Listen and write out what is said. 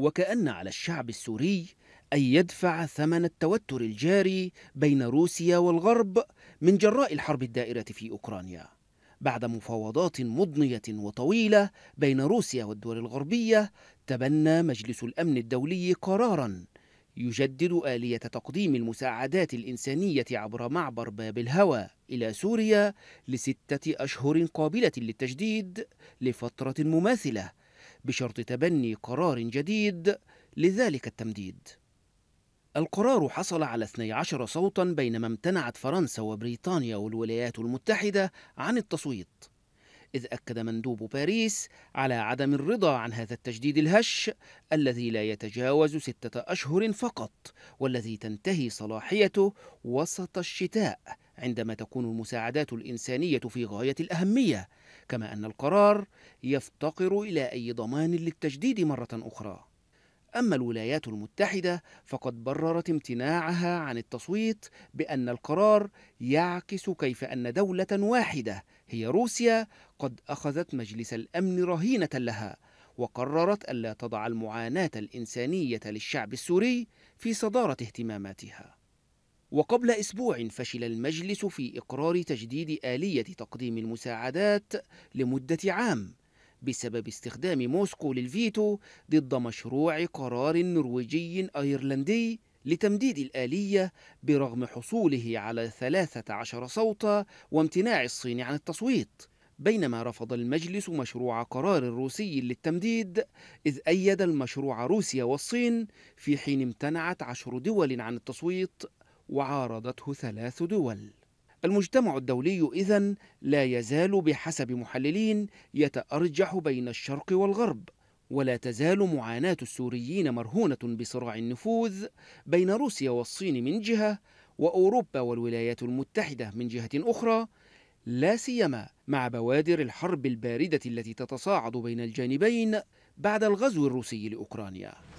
وكأن على الشعب السوري أن يدفع ثمن التوتر الجاري بين روسيا والغرب من جراء الحرب الدائرة في أوكرانيا بعد مفاوضات مضنية وطويلة بين روسيا والدول الغربية تبنى مجلس الأمن الدولي قراراً يجدد آلية تقديم المساعدات الإنسانية عبر معبر باب الهوى إلى سوريا لستة أشهر قابلة للتجديد لفترة مماثلة بشرط تبني قرار جديد لذلك التمديد القرار حصل على 12 صوتا بينما امتنعت فرنسا وبريطانيا والولايات المتحدة عن التصويت إذ أكد مندوب باريس على عدم الرضا عن هذا التجديد الهش الذي لا يتجاوز ستة أشهر فقط والذي تنتهي صلاحيته وسط الشتاء عندما تكون المساعدات الإنسانية في غاية الأهمية كما أن القرار يفتقر إلى أي ضمان للتجديد مرة أخرى أما الولايات المتحدة فقد بررت امتناعها عن التصويت بأن القرار يعكس كيف أن دولة واحدة هي روسيا قد أخذت مجلس الأمن رهينة لها وقررت ألا تضع المعاناة الإنسانية للشعب السوري في صدارة اهتماماتها وقبل أسبوع فشل المجلس في إقرار تجديد آلية تقديم المساعدات لمدة عام بسبب استخدام موسكو للفيتو ضد مشروع قرار نرويجي أيرلندي لتمديد الآلية برغم حصوله على 13 صوتا وامتناع الصين عن التصويت بينما رفض المجلس مشروع قرار روسي للتمديد إذ أيد المشروع روسيا والصين في حين امتنعت عشر دول عن التصويت وعارضته ثلاث دول المجتمع الدولي إذا لا يزال بحسب محللين يتأرجح بين الشرق والغرب ولا تزال معاناة السوريين مرهونة بصراع النفوذ بين روسيا والصين من جهة وأوروبا والولايات المتحدة من جهة أخرى لا سيما مع بوادر الحرب الباردة التي تتصاعد بين الجانبين بعد الغزو الروسي لأوكرانيا